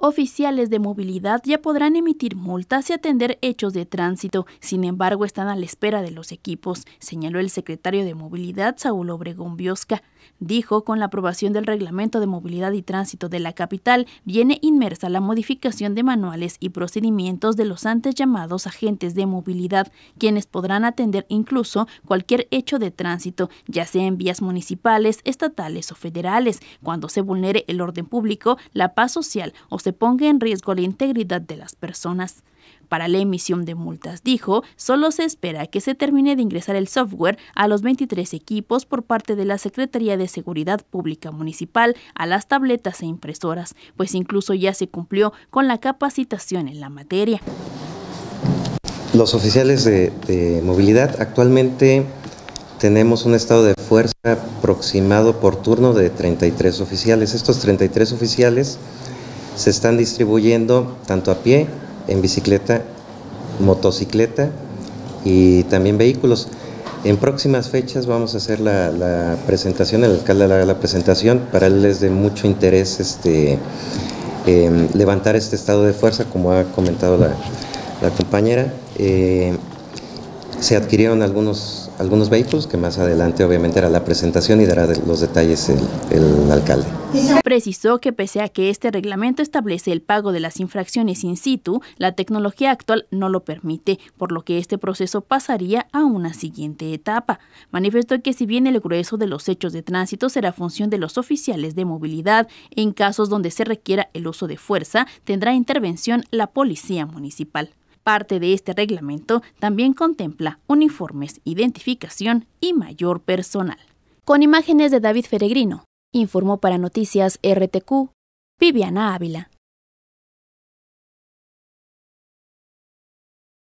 Oficiales de movilidad ya podrán emitir multas y atender hechos de tránsito, sin embargo están a la espera de los equipos, señaló el secretario de movilidad Saúl Obregón Biosca. Dijo, con la aprobación del reglamento de movilidad y tránsito de la capital, viene inmersa la modificación de manuales y procedimientos de los antes llamados agentes de movilidad, quienes podrán atender incluso cualquier hecho de tránsito, ya sea en vías municipales, estatales o federales, cuando se vulnere el orden público, la paz social o ponga en riesgo la integridad de las personas. Para la emisión de multas, dijo, solo se espera que se termine de ingresar el software a los 23 equipos por parte de la Secretaría de Seguridad Pública Municipal, a las tabletas e impresoras, pues incluso ya se cumplió con la capacitación en la materia. Los oficiales de, de movilidad actualmente tenemos un estado de fuerza aproximado por turno de 33 oficiales. Estos 33 oficiales se están distribuyendo tanto a pie, en bicicleta, motocicleta y también vehículos. En próximas fechas vamos a hacer la, presentación, el alcalde hará la, presentación, para él es de mucho interés este, em, levantar este estado de fuerza, como ha comentado la, compañera. Eh, se adquirieron algunos algunos vehículos que más adelante obviamente hará la presentación y dará los detalles el, el, alcalde. Precisó que pese a que este reglamento establece el pago de las infracciones in situ, la tecnología actual no lo permite, por lo que este proceso pasaría a una siguiente etapa. Manifestó que si bien el grueso de los hechos de tránsito será función de los oficiales de movilidad, en casos donde se requiera el uso de fuerza, tendrá intervención la policía municipal. Parte de este reglamento también contempla uniformes, identificación y mayor personal. Con imágenes de David Feregrino, informó para Noticias RTQ, Viviana Ávila.